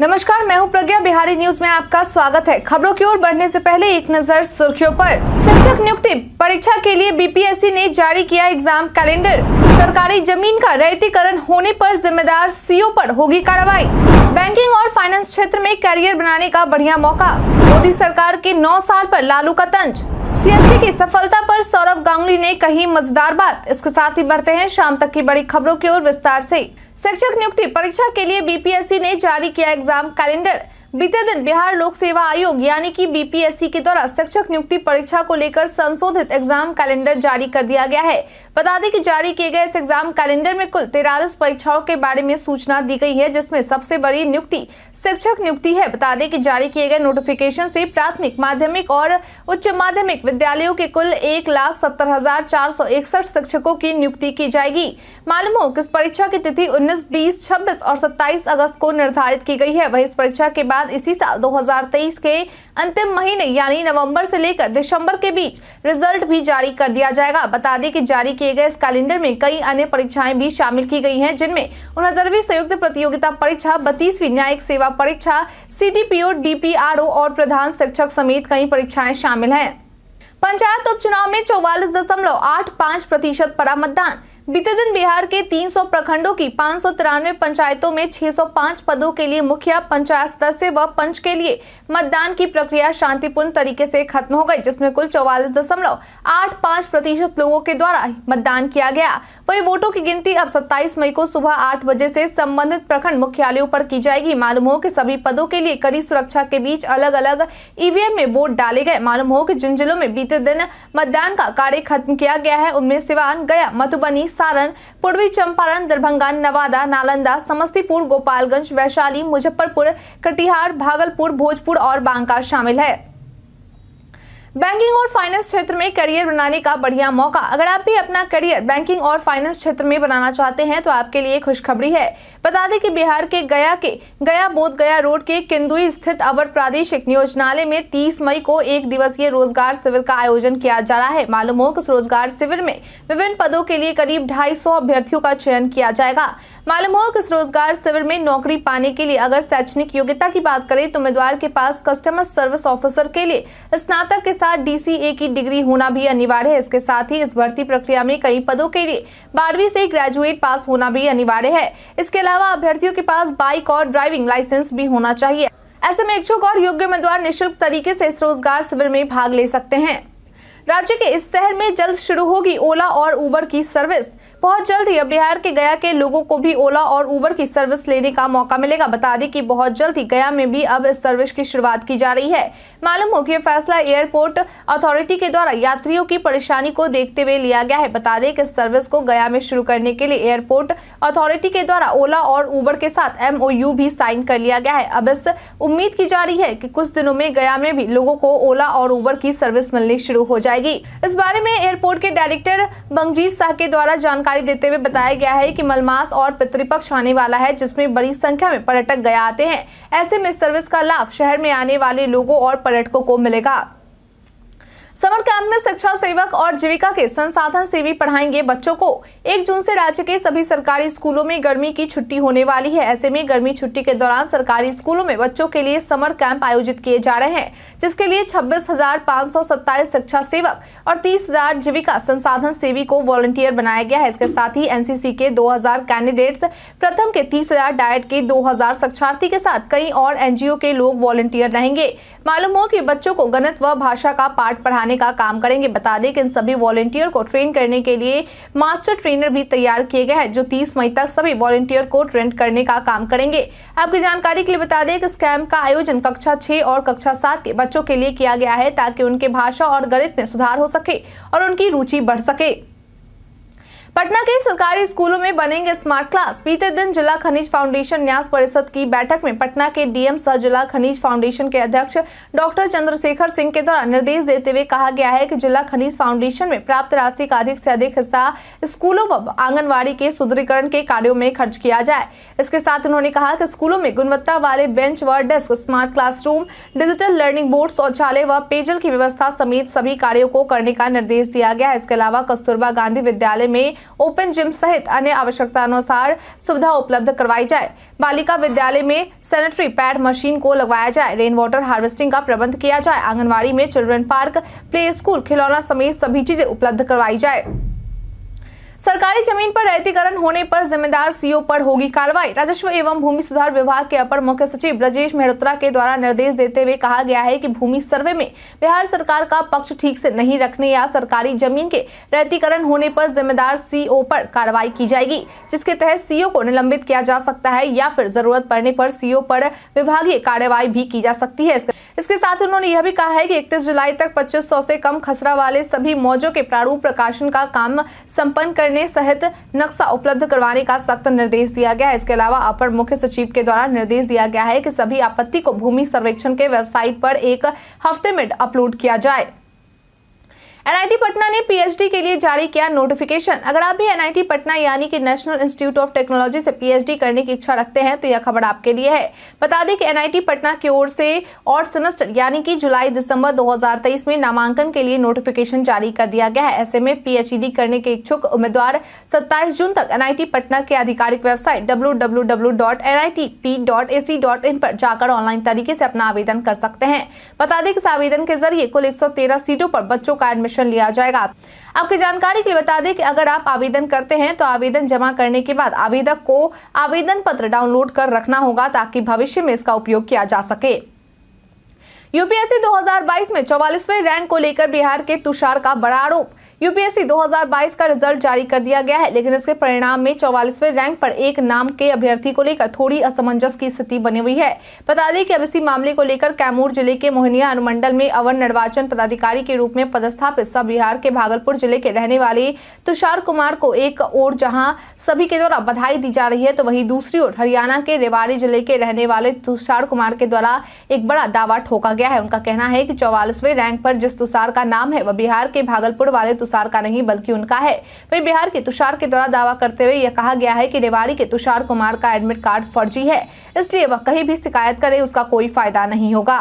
नमस्कार मैं हूं प्रज्ञा बिहारी न्यूज में आपका स्वागत है खबरों की ओर बढ़ने से पहले एक नजर सुर्खियों पर शिक्षक नियुक्ति परीक्षा के लिए बीपीएससी ने जारी किया एग्जाम कैलेंडर सरकारी जमीन का रैतीकरण होने पर जिम्मेदार सीओ पर होगी कार्रवाई बैंकिंग और फाइनेंस क्षेत्र में कैरियर बनाने का बढ़िया मौका मोदी सरकार के नौ साल आरोप लालू का तंज सीएसके की सफलता पर सौरभ गांगुली ने कही मजेदार बात इसके साथ ही बढ़ते हैं शाम तक की बड़ी खबरों की ओर विस्तार से शिक्षक नियुक्ति परीक्षा के लिए बीपीएससी ने जारी किया एग्जाम कैलेंडर बीते दिन बिहार लोक सेवा आयोग यानी कि बीपीएससी के द्वारा शिक्षक नियुक्ति परीक्षा को लेकर संशोधित एग्जाम कैलेंडर जारी कर दिया गया है बता दें कि जारी किए गए इस एग्जाम कैलेंडर में कुल तिरालीस परीक्षाओं के बारे में सूचना दी गई है जिसमें सबसे बड़ी नियुक्ति शिक्षक नियुक्ति है बता दें कि जारी किए गए नोटिफिकेशन से प्राथमिक माध्यमिक और उच्च माध्यमिक विद्यालयों के कुल एक लाख सत्तर हजार चार सौ इकसठ शिक्षकों की नियुक्ति की जाएगी मालूम हो कि इस परीक्षा की तिथि उन्नीस बीस छब्बीस और सत्ताईस अगस्त को निर्धारित की गई है वही इस परीक्षा के बाद बाद इसी साल 2023 के अंतिम महीने यानी नवंबर से लेकर दिसंबर के बीच रिजल्ट भी जारी कर दिया जाएगा बता दें कि जारी किए गए इस कैलेंडर में कई अन्य परीक्षाएं भी शामिल की गई हैं जिनमें उनहत्तरवीं संयुक्त प्रतियोगिता परीक्षा बत्तीसवीं न्यायिक सेवा परीक्षा सी डी और प्रधान शिक्षक समेत कई परीक्षाएं शामिल है पंचायत उपचुनाव में चौवालीस दशमलव आठ पाँच प्रतिशत पड़ा मतदान बीते दिन बिहार के 300 प्रखंडों की पाँच पंचायतों में 605 पदों के लिए मुखिया पंचायत सदस्य व पंच के लिए मतदान की प्रक्रिया शांतिपूर्ण तरीके से खत्म हो गई जिसमें कुल चौवालीस दशमलव आठ पाँच प्रतिशत लोगों के द्वारा मतदान किया गया वही वोटों की गिनती अब 27 मई को सुबह आठ बजे से संबंधित प्रखंड मुख्यालयों पर की जाएगी मालूम हो की सभी पदों के लिए कड़ी सुरक्षा के बीच अलग अलग ईवीएम में वोट डाले गए मालूम हो कि जिन जिलों में बीते दिन मतदान का कार्य खत्म किया गया है उनमें सिवान गया मधुबनी सारण पूर्वी चंपारण दरभंगा नवादा नालंदा समस्तीपुर गोपालगंज वैशाली मुजफ्फरपुर कटिहार भागलपुर भोजपुर और बांका शामिल है बैंकिंग और फाइनेंस क्षेत्र में करियर बनाने का बढ़िया मौका अगर आप भी अपना करियर बैंकिंग और फाइनेंस क्षेत्र में बनाना चाहते हैं तो आपके लिए खुशखबरी है बता दें कि बिहार के गया के गया बोध गया रोड के किंदुई स्थित अवर प्रादेशिक नियोजनालय में 30 मई को एक दिवसीय रोजगार शिविर का आयोजन किया जा रहा है मालूम हो कि इस रोजगार शिविर में विभिन्न पदों के लिए करीब ढाई अभ्यर्थियों का चयन किया जाएगा मालूम हो कि इस रोजगार शिविर में नौकरी पाने के लिए अगर शैक्षणिक योग्यता की बात करें तो उम्मीदवार के पास कस्टमर सर्विस ऑफिसर के लिए स्नातक के साथ डीसीए की डिग्री होना भी अनिवार्य है इसके साथ ही इस भर्ती प्रक्रिया में कई पदों के लिए बारहवीं से ग्रेजुएट पास होना भी अनिवार्य है इसके अलावा अभ्यर्थियों के पास बाइक और ड्राइविंग लाइसेंस भी होना चाहिए ऐसे में इच्छुक और योग्य उम्मीदवार निःशुल्क तरीके से इस रोजगार शिविर में भाग ले सकते हैं राज्य के इस शहर में जल्द शुरू होगी ओला और उबर की सर्विस बहुत जल्द ही बिहार के गया के लोगों को भी ओला और उबर की सर्विस लेने का मौका मिलेगा बता दें कि बहुत जल्द ही गया में भी अब इस सर्विस की शुरुआत की जा रही है मालूम हो कि यह फैसला एयरपोर्ट अथॉरिटी के द्वारा यात्रियों की परेशानी को देखते हुए लिया गया है बता दें कि इस सर्विस को गया में शुरू करने के लिए एयरपोर्ट अथॉरिटी के द्वारा ओला और उबर के साथ एम भी साइन कर लिया गया है अब इस उम्मीद की जा रही है कि कुछ दिनों में गया में भी लोगों को ओला और उबर की सर्विस मिलनी शुरू हो जाएगी जाएगी इस बारे में एयरपोर्ट के डायरेक्टर बंगजीत शाह के द्वारा जानकारी देते हुए बताया गया है की मलमास और पितृपक्ष आने वाला है जिसमे बड़ी संख्या में पर्यटक गया आते हैं ऐसे में सर्विस का लाभ शहर में आने वाले लोगों और पर्यटकों को मिलेगा समर कैंप में शिक्षा सेवक और जीविका के संसाधन सेवी पढ़ाएंगे बच्चों को एक जून से राज्य के सभी सरकारी स्कूलों में गर्मी की छुट्टी होने वाली है ऐसे में गर्मी छुट्टी के दौरान सरकारी स्कूलों में बच्चों के लिए समर कैंप आयोजित किए जा रहे हैं जिसके लिए छब्बीस शिक्षा सेवक और तीस जीविका संसाधन सेवी को वॉलंटियर बनाया गया है इसके साथ ही एनसीसी के दो कैंडिडेट्स प्रथम के तीस डायट के दो शिक्षार्थी के साथ कई और एनजीओ के लोग वॉलंटियर रहेंगे मालूम हो की बच्चों को गणित व भाषा का पाठ पढ़ाने बढ़ाने का काम करेंगे बता दें कि इन सभी वॉलेंटियर को ट्रेन करने के लिए मास्टर ट्रेनर भी तैयार किए गए हैं जो तीस मई तक सभी वॉलेंटियर को ट्रेन करने का काम करेंगे आपकी जानकारी के लिए बता दें कि इस कैंप का आयोजन कक्षा छः और कक्षा सात के बच्चों के लिए किया गया है ताकि उनके भाषा और गणित में सुधार हो सके और उनकी रुचि बढ़ सके पटना के सरकारी स्कूलों में बनेंगे स्मार्ट क्लास बीते दिन जिला खनिज फाउंडेशन न्यास परिषद की बैठक में पटना के डीएम सह जिला खनिज फाउंडेशन के अध्यक्ष डॉक्टर चंद्रशेखर सिंह के द्वारा निर्देश देते हुए कहा गया है कि जिला खनिज फाउंडेशन में प्राप्त राशि का अधिक से अधिक हिस्सा स्कूलों व आंगनबाड़ी के सुदृढ़ीकरण के कार्यो में खर्च किया जाए इसके साथ उन्होंने कहा कि स्कूलों में गुणवत्ता वाले बेंच व desk smart classroom digital learning board शौचालय व पेयजल की व्यवस्था समेत सभी कार्यो को करने का निर्देश दिया गया है इसके अलावा कस्तूरबा गांधी विद्यालय में ओपन जिम सहित अन्य आवश्यकता अनुसार सुविधा उपलब्ध करवाई जाए बालिका विद्यालय में सैनिटरी पैड मशीन को लगवाया जाए रेन वाटर हार्वेस्टिंग का प्रबंध किया जाए आंगनबाड़ी में चिल्ड्रेन पार्क प्ले स्कूल खिलौना समेत सभी चीजें उपलब्ध करवाई जाए सरकारी जमीन पर रैतीकरण होने पर जिम्मेदार सीओ पर होगी कार्रवाई राजस्व एवं भूमि सुधार विभाग के अपर मुख्य सचिव ब्रजेश मेहरोत्रा के द्वारा निर्देश देते हुए कहा गया है कि भूमि सर्वे में बिहार सरकार का पक्ष ठीक से नहीं रखने या सरकारी जमीन के रैतीकरण होने पर जिम्मेदार सीओ पर कार्रवाई की जाएगी जिसके तहत सीओ को निलंबित किया जा सकता है या फिर जरूरत पड़ने पर सीओ पर विभागीय कार्यवाही भी की जा सकती है इसके साथ उन्होंने यह भी कहा है कि इकतीस जुलाई तक 2500 से कम खसरा वाले सभी मौजों के प्रारूप प्रकाशन का काम संपन्न करने सहित नक्शा उपलब्ध करवाने का सख्त निर्देश दिया गया है इसके अलावा अपर मुख्य सचिव के द्वारा निर्देश दिया गया है कि सभी आपत्ति को भूमि सर्वेक्षण के वेबसाइट पर एक हफ्ते में अपलोड किया जाए एनआईटी पटना ने पीएचडी के लिए जारी किया नोटिफिकेशन अगर आप भी एनआईटी पटना यानी कि नेशनल इंस्टीट्यूट ऑफ टेक्नोलॉजी से पीएचडी करने की इच्छा रखते हैं तो यह खबर आपके लिए है बता दें कि एनआईटी पटना की ओर से और सेमेस्टर यानी कि जुलाई दिसंबर 2023 में नामांकन के लिए नोटिफिकेशन जारी कर दिया गया है ऐसे में पीएचडी करने के इच्छुक उम्मीदवार सत्ताईस जून तक एन पटना के आधिकारिक वेबसाइट डब्ल्यू पर जाकर ऑनलाइन तरीके से अपना आवेदन कर सकते हैं बता दें कि इस आवेदन के जरिए कुल एक सीटों पर बच्चों का एडमिशन एक्शन लिया जाएगा आपकी जानकारी के लिए बता दें कि अगर आप आवेदन करते हैं तो आवेदन जमा करने के बाद आवेदक को आवेदन पत्र डाउनलोड कर रखना होगा ताकि भविष्य में इसका उपयोग किया जा सके यूपीएससी 2022 में चौवालीसवें रैंक को लेकर बिहार के तुषार का बड़ा आरोप यूपीएससी 2022 का रिजल्ट जारी कर दिया गया है लेकिन इसके परिणाम में चौवालीसवें रैंक पर एक नाम के अभ्यर्थी को लेकर थोड़ी असमंजस की स्थिति बनी हुई है बता दें कि अब इसी मामले को लेकर कैमूर जिले के मोहनिया अनुमंडल में अवर निर्वाचन पदाधिकारी के रूप में पदस्थापित सब बिहार के भागलपुर जिले के रहने वाले तुषार कुमार को एक ओर जहाँ सभी के द्वारा बधाई दी जा रही है तो वही दूसरी ओर हरियाणा के रेवाड़ी जिले के रहने वाले तुषार कुमार के द्वारा एक बड़ा दावा ठोका गया है उनका कहना है कि चौवालीसवें रैंक पर जिस तुषार का नाम है वह बिहार के भागलपुर वाले तुषार का नहीं बल्कि उनका है वही बिहार के तुषार के द्वारा दावा करते हुए यह कहा गया है कि रेवाड़ी के तुषार कुमार का एडमिट कार्ड फर्जी है इसलिए वह कहीं भी शिकायत करे उसका कोई फायदा नहीं होगा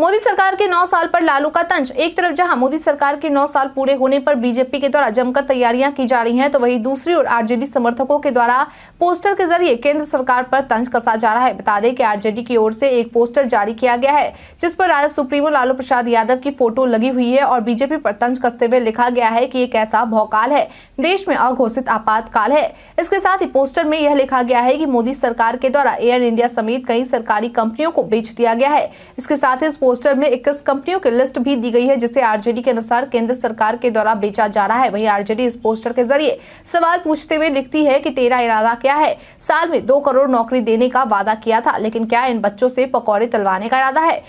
मोदी सरकार के नौ साल पर लालू का तंज एक तरफ जहां मोदी सरकार के नौ साल पूरे होने पर बीजेपी के द्वारा जमकर तैयारियां की जा रही हैं तो वहीं दूसरी ओर आरजेडी समर्थकों के द्वारा पोस्टर के जरिए केंद्र सरकार पर तंज कसा जा रहा है बता दें कि आरजेडी की ओर से एक पोस्टर जारी किया गया है जिस पर राजद सुप्रीमो लालू प्रसाद यादव की फोटो लगी हुई है और बीजेपी पर तंज कसते हुए लिखा गया है की एक ऐसा भौकाल है देश में अघोषित आपातकाल है इसके साथ ही पोस्टर में यह लिखा गया है की मोदी सरकार के द्वारा एयर इंडिया समेत कई सरकारी कंपनियों को बेच दिया गया है इसके साथ ही पोस्टर में इक्कीस कंपनियों की लिस्ट भी दी गई है जिसे आरजेडी के अनुसार केंद्र सरकार के द्वारा बेचा जा रहा है वही आरजेडी इस पोस्टर के जरिए सवाल पूछते हुए लिखती है की तेरा इरादा क्या है साल में दो करोड़ नौकरी देने का वादा किया था लेकिन क्या इन बच्चों से पकौड़े तलवाने का इरादा है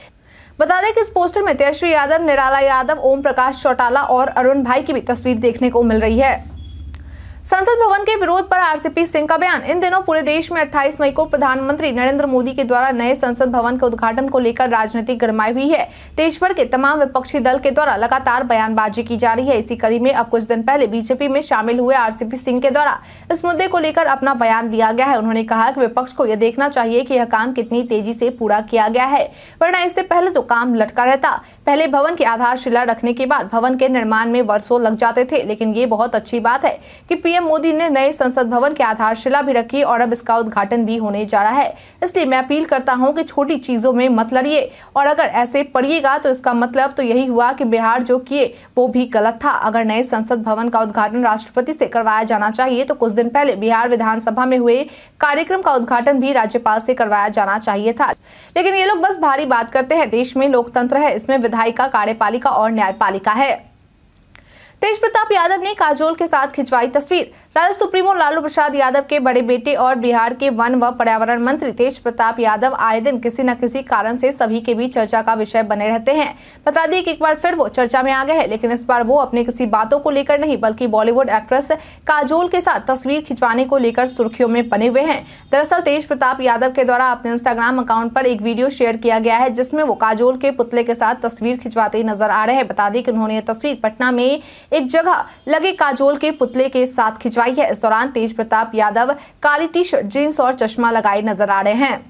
बता दें कि इस पोस्टर में तेजस्वी यादव निराला यादव ओम प्रकाश चौटाला और अरुण भाई की भी तस्वीर देखने को मिल रही है संसद भवन के विरोध पर आरसीपी सिंह का बयान इन दिनों पूरे देश में 28 मई को प्रधानमंत्री नरेंद्र मोदी के द्वारा नए संसद भवन के उद्घाटन को लेकर राजनीति गरमाई हुई है देश भर के तमाम विपक्षी दल के द्वारा लगातार बयानबाजी की जा रही है इसी कड़ी में अब कुछ दिन पहले बीजेपी में शामिल हुए आर सिंह के द्वारा इस मुद्दे को लेकर अपना बयान दिया गया है उन्होंने कहा की विपक्ष को यह देखना चाहिए की यह काम कितनी तेजी से पूरा किया गया है वरना इससे पहले तो काम लटका रहता पहले भवन की आधारशिला रखने के बाद भवन के निर्माण में वर्षो लग जाते थे लेकिन ये बहुत अच्छी बात है की पीएम मोदी ने नए संसद भवन की आधारशिला भी रखी और अब इसका उद्घाटन भी होने जा रहा है इसलिए मैं अपील करता हूँ कि छोटी चीजों में मत लड़िए और अगर ऐसे पढ़िएगा तो इसका मतलब तो यही हुआ कि बिहार जो किए वो भी गलत था अगर नए संसद भवन का उद्घाटन राष्ट्रपति से करवाया जाना चाहिए तो कुछ दिन पहले बिहार विधानसभा में हुए कार्यक्रम का उद्घाटन भी राज्यपाल से करवाया जाना चाहिए था लेकिन ये लोग बस भारी बात करते हैं देश में लोकतंत्र है इसमें विधायिका कार्यपालिका और न्यायपालिका है तेज प्रताप यादव ने काजोल के साथ खिंचवाई तस्वीर राजद सुप्रीमो लालू प्रसाद यादव के बड़े बेटे और बिहार के वन व पर्यावरण मंत्री तेज प्रताप यादव आए दिन किसी न किसी कारण से सभी के बीच चर्चा का विषय बने रहते हैं बता दें कि एक बार फिर वो चर्चा में आ गए हैं लेकिन इस बार वो अपने किसी बातों को लेकर नहीं बल्कि बॉलीवुड एक्ट्रेस काजोल के साथ तस्वीर खिंचवाने को लेकर सुर्खियों में बने हुए हैं दरअसल तेज प्रताप यादव के द्वारा अपने इंस्टाग्राम अकाउंट पर एक वीडियो शेयर किया गया है जिसमें वो काजोल के पुतले के साथ तस्वीर खिंचवाते नजर आ रहे हैं बता दें कि उन्होंने ये तस्वीर पटना में एक जगह लगे काजोल के पुतले के साथ खिंचवाई है इस दौरान तेज प्रताप यादव काली टी शर्ट जींस और चश्मा लगाए नजर आ रहे हैं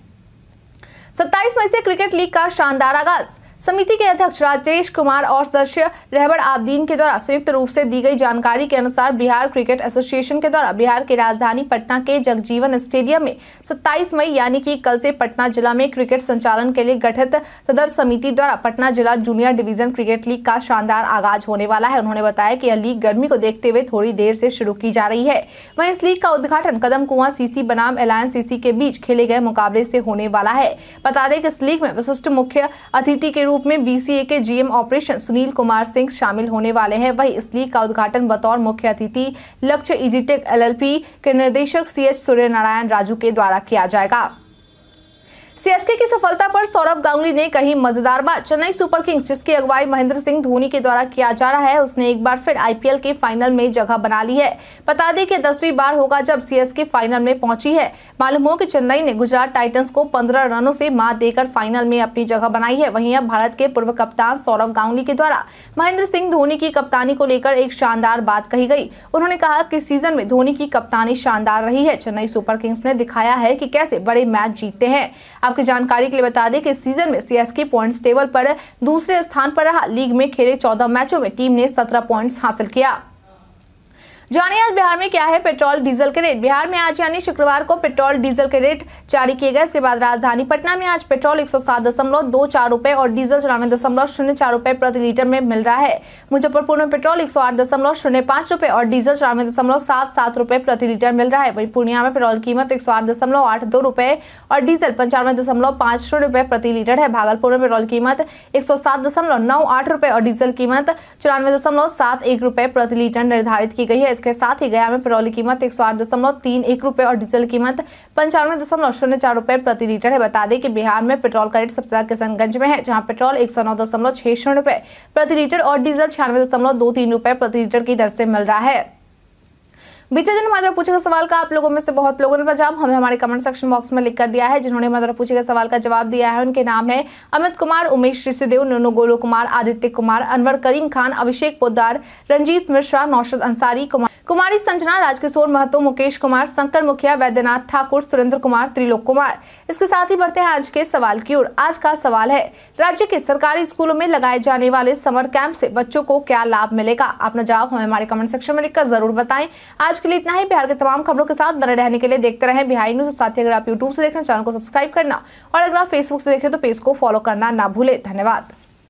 सत्ताईस मई से क्रिकेट लीग का शानदार आगाज़ समिति के अध्यक्ष राजेश कुमार और सदस्य रहबर आबदीन के द्वारा संयुक्त रूप से दी गई जानकारी के अनुसार बिहार क्रिकेट एसोसिएशन के द्वारा बिहार की राजधानी पटना के जगजीवन स्टेडियम में 27 मई यानी कि कल से पटना जिला में क्रिकेट संचालन के लिए गठित सदर समिति द्वारा पटना जिला जूनियर डिवीजन क्रिकेट लीग का शानदार आगाज होने वाला है उन्होंने बताया की यह लीग गर्मी को देखते हुए थोड़ी देर से शुरू की जा रही है वह इस लीग का उद्घाटन कदम कुआ सीसी बनाम एलायंस सीसी के बीच खेले गए मुकाबले से होने वाला है बता दें कि इस लीग में विशिष्ट मुख्य अतिथि के रूप में बीसीए के जीएम ऑपरेशन सुनील कुमार सिंह शामिल होने वाले हैं वहीं इस लीग का उद्घाटन बतौर मुख्य अतिथि लक्ष्य इजीटेक एलएलपी के निर्देशक सीएच सूर्यनारायण राजू के द्वारा किया जाएगा सीएसके की सफलता पर सौरभ गांगुली ने कही मजेदार बात चेन्नई सुपर किंग्स जिसकी अगुवाई महेंद्र सिंह धोनी के द्वारा किया जा रहा है उसने एक बार फिर आईपीएल के फाइनल में जगह बना ली है बता दें कि दसवीं बार होगा जब सीएसके फाइनल में पहुंची है मालूम हो कि चेन्नई ने गुजरात टाइटंस को पंद्रह रनों से मात देकर फाइनल में अपनी जगह बनाई है वहीं अब भारत के पूर्व कप्तान सौरभ गांगुली के द्वारा महेंद्र सिंह धोनी की कप्तानी को लेकर एक शानदार बात कही गई उन्होंने कहा कि सीजन में धोनी की कप्तानी शानदार रही है चेन्नई सुपर किंग्स ने दिखाया है कि कैसे बड़े मैच जीतते हैं आपकी जानकारी के लिए बता दें कि इस सीजन में सीएसके पॉइंट्स टेबल पर दूसरे स्थान पर रहा लीग में खेले चौदह मैचों में टीम ने सत्रह पॉइंट्स हासिल किया जानिए आज बिहार में क्या है पेट्रोल डीजल के रेट बिहार में आज यानी शुक्रवार को पेट्रोल डीजल के रेट जारी किए गए इसके बाद राजधानी पटना में आज पेट्रोल एक सौ सात दशमलव दो चार रुपए और डीजल चौरानवे दशमलव शून्य चार रुपए प्रति लीटर में मिल रहा है मुजफ्फरपुर में पेट्रोल एक सौ आठ दशमलव शून्य पांच रुपए और डीजल चौरानवे दशमलव सात सात रुपए प्रति लीटर मिल रहा है वही पूर्णिया में पेट्रोल कीमत एक सौ आठ दशमलव आठ दो रुपए और डीजल पंचानवे दशमलव पांच शून्य रुपए प्रति लीटर है भागलपुर में पेट्रोल कीमत एक सौ सात दशमलव नौ आठ रुपए और डीजल कीमत चौरानवे दशमलव सात एक रुपए प्रति लीटर निर्धारित की गई है इसके साथ ही गया में पेट्रोल की कीमत एक सौ आठ दशमलव तीन एक रुपये और डीजल कीमत पंचानवे दशमलव शून्य चार रुपए प्रति लीटर है बता दें कि बिहार में पेट्रोल का रेट सबसे ज्यादा किशनगंज में है जहाँ पेट्रोल एक सौ नौ दशमलव छह शून्य रुपए प्रति लीटर और डीजल छियानवे दशमलव दो तीन रुपए प्रति लीटर की दर से मिल रहा है बीते दिन माधुरा पूछे का सवाल का आप लोगों में से बहुत लोगों ने जवाब हमें हमारे कमेंट सेक्शन बॉक्स में लिख कर दिया है जिन्होंने माधुरा पूछे का सवाल का जवाब दिया है उनके नाम है अमित कुमार उमेश ऋषिदेव नोनू गोलो कुमार आदित्य कुमार अनवर करीम खान अभिषेक पोदार रंजीत मिश्रा नौशद अंसारी कुमार कुमारी संजना राजकिशोर महतो मुकेश कुमार शंकर मुखिया वैद्यनाथ ठाकुर सुरेंद्र कुमार त्रिलोक कुमार इसके साथ ही बढ़ते हैं आज के सवाल की ओर आज का सवाल है राज्य के सरकारी स्कूलों में लगाए जाने वाले समर कैंप से बच्चों को क्या लाभ मिलेगा अपना जवाब हमें हमारे कमेंट सेक्शन में लिखकर जरूर बताएं आज के लिए इतना ही बिहार के तमाम खबरों के साथ बने रहने के लिए देखते रहे बिहार न्यूज साथ ही अगर आप यूट्यूब से देखें चैनल को सब्सक्राइब करना और अगर आप फेसबुक से देखें तो पेज को फॉलो करना ना भूले धन्यवाद